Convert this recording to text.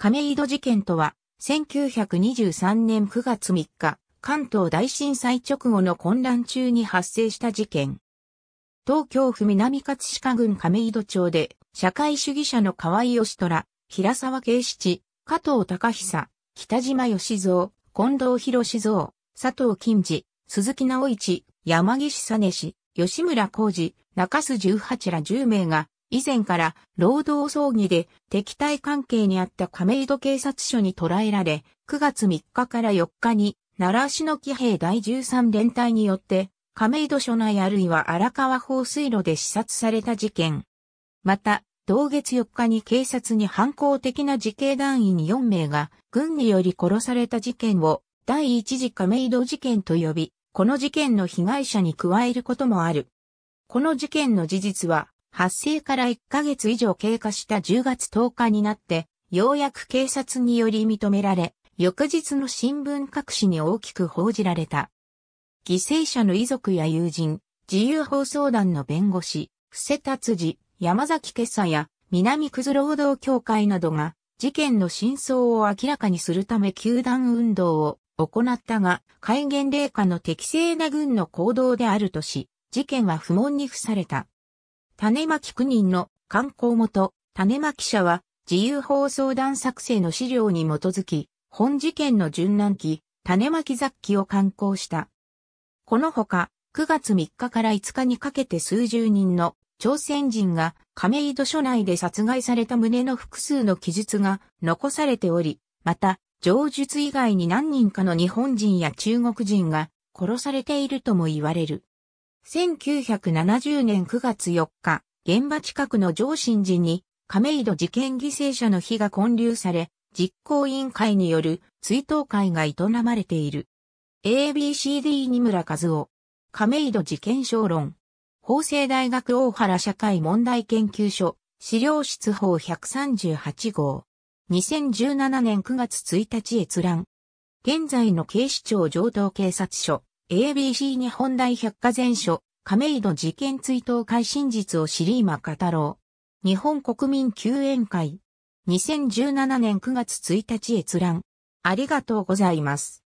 亀戸事件とは、1923年9月3日、関東大震災直後の混乱中に発生した事件。東京府南葛飾郡亀戸町で、社会主義者の河合義虎、平沢啓七、加藤隆久、北島義蔵、近藤博志蔵、佐藤金次、鈴木直一、山岸根氏、吉村浩二、中須十八ら10名が以前から労働葬儀で敵対関係にあった亀戸警察署に捕らえられ、9月3日から4日に奈良市の騎兵第13連隊によって亀戸署内あるいは荒川放水路で視察された事件。また、同月4日に警察に反抗的な自警団員4名が軍により殺された事件を第一次亀戸事件と呼び、この事件の被害者に加えることもある。この事件の事実は発生から1ヶ月以上経過した10月10日になって、ようやく警察により認められ、翌日の新聞各紙に大きく報じられた。犠牲者の遺族や友人、自由放送団の弁護士、伏せ達治、山崎決査や南九頭労働協会などが事件の真相を明らかにするため球団運動を行ったが、戒厳令下の適正な軍の行動であるとし、事件は不問に付された。種巻区人の観光元、種巻社は、自由放送団作成の資料に基づき、本事件の順南期、種巻雑記を刊行した。このほか、9月3日から5日にかけて数十人の朝鮮人が亀戸署内で殺害された旨の複数の記述が残されており、また、上述以外に何人かの日本人や中国人が殺されているとも言われる。1970年9月4日、現場近くの上新寺に亀戸事件犠牲者の日が混流され、実行委員会による追悼会が営まれている。ABCD 二村和夫、亀戸事件小論、法政大学大原社会問題研究所、資料室法138号、2017年9月1日閲覧、現在の警視庁上等警察署、ABC 日本大百科全書、亀戸事件追悼会真実を知り今語ろう。日本国民救援会。2017年9月1日閲覧。ありがとうございます。